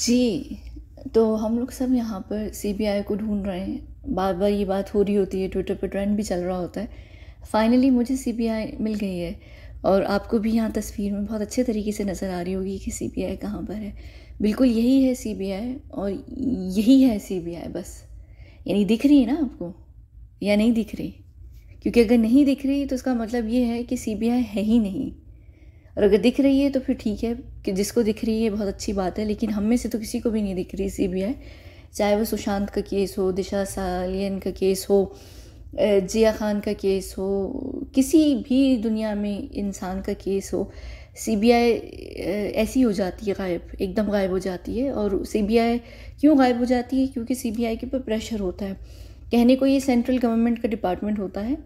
जी तो हम लोग सब यहाँ पर सी बी आई को ढूंढ रहे हैं बार बार ये बात हो रही होती है ट्विटर पर ट्रेंड भी चल रहा होता है फाइनली मुझे सी बी आई मिल गई है और आपको भी यहाँ तस्वीर में बहुत अच्छे तरीके से नज़र आ रही होगी कि सी बी आई कहाँ पर है बिल्कुल यही है सी बी आई और यही है सी बी आई बस यानी दिख रही है ना आपको या नहीं दिख रही क्योंकि अगर नहीं दिख रही तो उसका मतलब ये है कि सी बी आई है ही नहीं और अगर दिख रही है तो फिर ठीक है कि जिसको दिख रही है बहुत अच्छी बात है लेकिन हम में से तो किसी को भी नहीं दिख रही सी बी आई चाहे वो सुशांत का केस हो दिशा सालियन का केस हो जिया खान का केस हो किसी भी दुनिया में इंसान का केस हो सी बी आई ऐसी हो जाती है गायब एकदम गायब हो जाती है और सी बी आई क्यों गायब हो जाती है क्योंकि सी बी आई के ऊपर प्रेशर होता है कहने को ये सेंट्रल गवर्नमेंट का डिपार्टमेंट होता है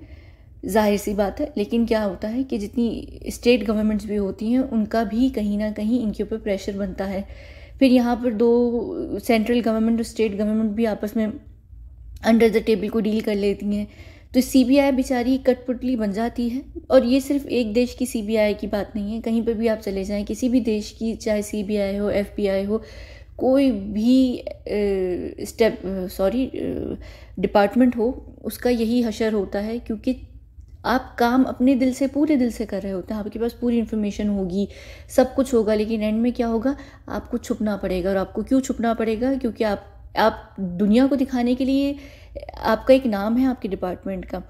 जाहिर सी बात है लेकिन क्या होता है कि जितनी स्टेट गवर्नमेंट्स भी होती हैं उनका भी कहीं ना कहीं इनके ऊपर प्रेशर बनता है फिर यहाँ पर दो सेंट्रल गवर्नमेंट और स्टेट गवर्नमेंट भी आपस में अंडर द टेबल को डील कर लेती हैं तो सी बी आई बेचारी कटपुटली बन जाती है और ये सिर्फ एक देश की सी बी आई की बात नहीं है कहीं पर भी आप चले जाएं किसी भी देश की चाहे सी बी आई हो एफ बी आई हो कोई भी स्टेप सॉरी डिपार्टमेंट हो उसका यही हशर होता है क्योंकि आप काम अपने दिल से पूरे दिल से कर रहे होते हैं आपके पास पूरी इन्फॉर्मेशन होगी सब कुछ होगा लेकिन एंड में क्या होगा आपको छुपना पड़ेगा और आपको क्यों छुपना पड़ेगा क्योंकि आप आप दुनिया को दिखाने के लिए आपका एक नाम है आपके डिपार्टमेंट का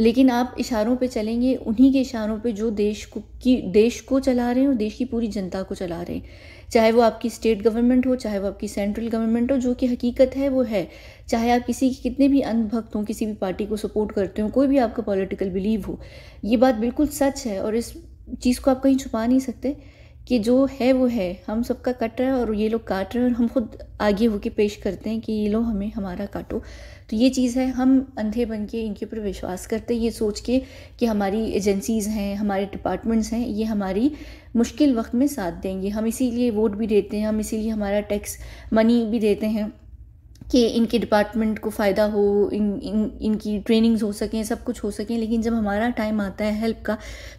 लेकिन आप इशारों पे चलेंगे उन्हीं के इशारों पे जो देश को की देश को चला रहे हैं और देश की पूरी जनता को चला रहे हैं चाहे वो आपकी स्टेट गवर्नमेंट हो चाहे वो आपकी सेंट्रल गवर्नमेंट हो जो कि हकीकत है वो है चाहे आप किसी के कितने भी अंधभक्त हों किसी भी पार्टी को सपोर्ट करते हो कोई भी आपका पॉलिटिकल बिलीव हो ये बात बिल्कुल सच है और इस चीज़ को आप कहीं छुपा नहीं सकते कि जो है वो है हम सबका कट रहा है और ये लोग काट रहे हैं और हम खुद आगे होके पेश करते हैं कि ये लोग हमें हमारा काटो तो ये चीज़ है हम अंधे बन के इनके ऊपर विश्वास करते हैं ये सोच के कि हमारी एजेंसीज़ हैं हमारे डिपार्टमेंट्स हैं ये हमारी मुश्किल वक्त में साथ देंगे हम इसीलिए वोट भी देते हैं हम इसीलिए हमारा टैक्स मनी भी देते हैं कि इनके डिपार्टमेंट को फ़ायदा हो इन इन इनकी ट्रेनिंग्स हो सकें सब कुछ हो सकें लेकिन जब हमारा टाइम आता है हेल्प का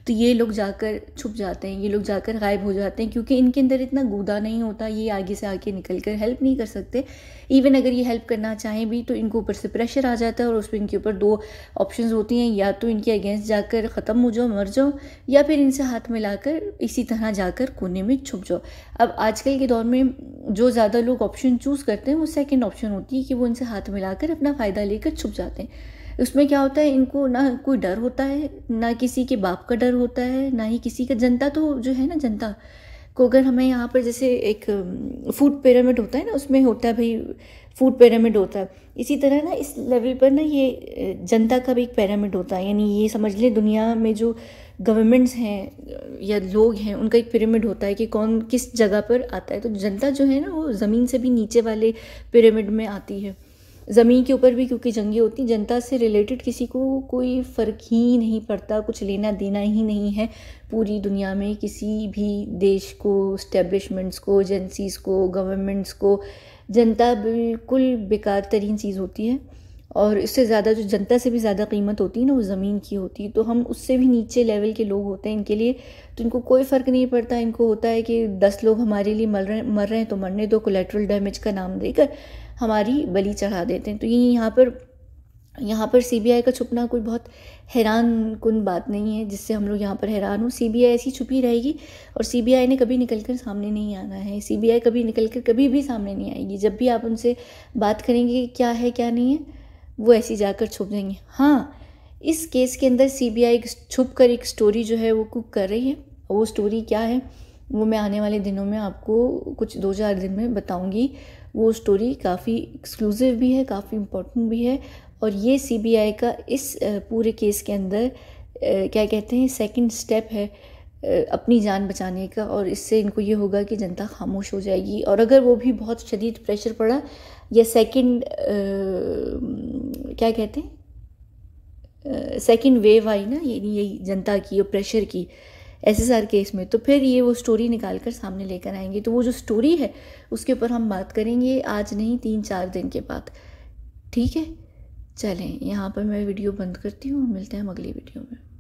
तो ये लोग जाकर छुप जाते हैं ये लोग जाकर गायब हो जाते हैं क्योंकि इनके अंदर इतना गूदा नहीं होता ये आगे से आके निकल कर हेल्प नहीं कर सकते इवन अगर ये हेल्प करना चाहें भी तो इनको ऊपर से प्रेशर आ जाता है और उस पर इनके ऊपर दो ऑप्शन होती हैं या तो इनके अगेंस्ट जाकर ख़त्म हो जाओ मर जाओ या फिर इनसे हाथ मिलाकर इसी तरह जाकर कोने में छुप जाओ अब आजकल के दौर में जो ज़्यादा लोग ऑप्शन चूज़ करते हैं वो सेकेंड ऑप्शन होती है कि वो इनसे हाथ मिलाकर अपना फ़ायदा लेकर छुप जाते हैं उसमें क्या होता है इनको ना कोई डर होता है ना किसी के बाप का डर होता है ना ही किसी का जनता तो जो है ना जनता को अगर हमें यहाँ पर जैसे एक फूड पिरामिड होता है ना उसमें होता है भाई फूड पिरामिड होता है इसी तरह ना इस लेवल पर ना ये जनता का भी एक पिरामिड होता है यानी ये समझ लें दुनिया में जो गवर्नमेंट्स हैं या लोग हैं उनका एक पिरामिड होता है कि कौन किस जगह पर आता है तो जनता जो है ना वो ज़मीन से भी नीचे वाले पिरामिड में आती है ज़मीन के ऊपर भी क्योंकि जंगें होती जनता से रिलेटेड किसी को कोई फ़र्क ही नहीं पड़ता कुछ लेना देना ही नहीं है पूरी दुनिया में किसी भी देश को स्टेब्लिशमेंट्स को एजेंसीज़ को गवर्नमेंट्स को जनता बिल्कुल बेकार तरीन चीज़ होती है और इससे ज़्यादा जो जनता से भी ज़्यादा कीमत होती है ना वो ज़मीन की होती है तो हम उससे भी नीचे लेवल के लोग होते हैं इनके लिए तो इनको कोई फ़र्क नहीं पड़ता इनको होता है कि दस लोग हमारे लिए मर रहे मर रहे हैं तो मरने दो कोलेट्रल डैमेज का नाम देकर हमारी बलि चढ़ा देते हैं तो ये यहाँ पर यहाँ पर सीबीआई का छुपना कोई बहुत हैरान कन बात नहीं है जिससे हम लोग यहाँ पर हैरान हों सीबीआई ऐसी छुपी रहेगी और सीबीआई ने कभी निकल कर सामने नहीं आना है सीबीआई कभी निकल कर कभी भी सामने नहीं आएगी जब भी आप उनसे बात करेंगे क्या है क्या नहीं है वो ऐसी जाकर छुप देंगे हाँ इस केस के अंदर सी छुप कर एक स्टोरी जो है वो कुक कर रही है वो स्टोरी क्या है वो मैं आने वाले दिनों में आपको कुछ दो चार दिन में बताऊंगी वो स्टोरी काफ़ी एक्सक्लूसिव भी है काफ़ी इम्पोर्टेंट भी है और ये सीबीआई का इस पूरे केस के अंदर क्या कहते हैं सेकंड स्टेप है अपनी जान बचाने का और इससे इनको ये होगा कि जनता खामोश हो जाएगी और अगर वो भी बहुत शदीद प्रेशर पड़ा या सेकंड क्या कहते हैं सेकंड वेव आई ना यही जनता की और प्रेशर की एस एस आर केस में तो फिर ये वो स्टोरी निकाल कर सामने लेकर आएंगे तो वो जो स्टोरी है उसके ऊपर हम बात करेंगे आज नहीं तीन चार दिन के बाद ठीक है चलें यहाँ पर मैं वीडियो बंद करती हूँ मिलते हैं हम अगली वीडियो में